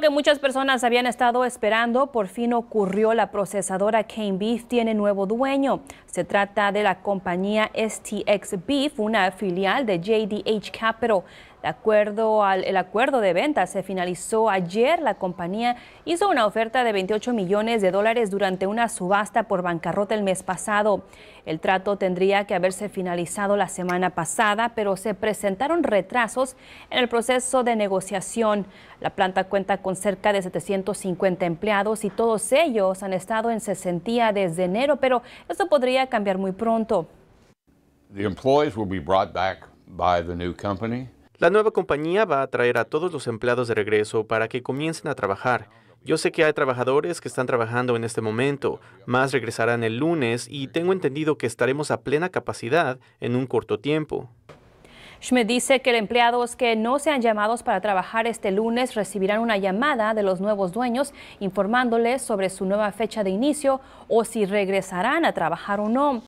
que muchas personas habían estado esperando, por fin ocurrió. La procesadora Cane Beef tiene nuevo dueño. Se trata de la compañía STX Beef, una filial de JDH Capital. De acuerdo al el acuerdo de venta se finalizó ayer, la compañía hizo una oferta de 28 millones de dólares durante una subasta por bancarrota el mes pasado. El trato tendría que haberse finalizado la semana pasada, pero se presentaron retrasos en el proceso de negociación. La planta cuenta con cerca de 750 empleados y todos ellos han estado en cesantía desde enero, pero esto podría cambiar muy pronto. employees the la nueva compañía va a traer a todos los empleados de regreso para que comiencen a trabajar. Yo sé que hay trabajadores que están trabajando en este momento, más regresarán el lunes y tengo entendido que estaremos a plena capacidad en un corto tiempo. Schmidt dice que los empleados que no sean llamados para trabajar este lunes recibirán una llamada de los nuevos dueños informándoles sobre su nueva fecha de inicio o si regresarán a trabajar o no.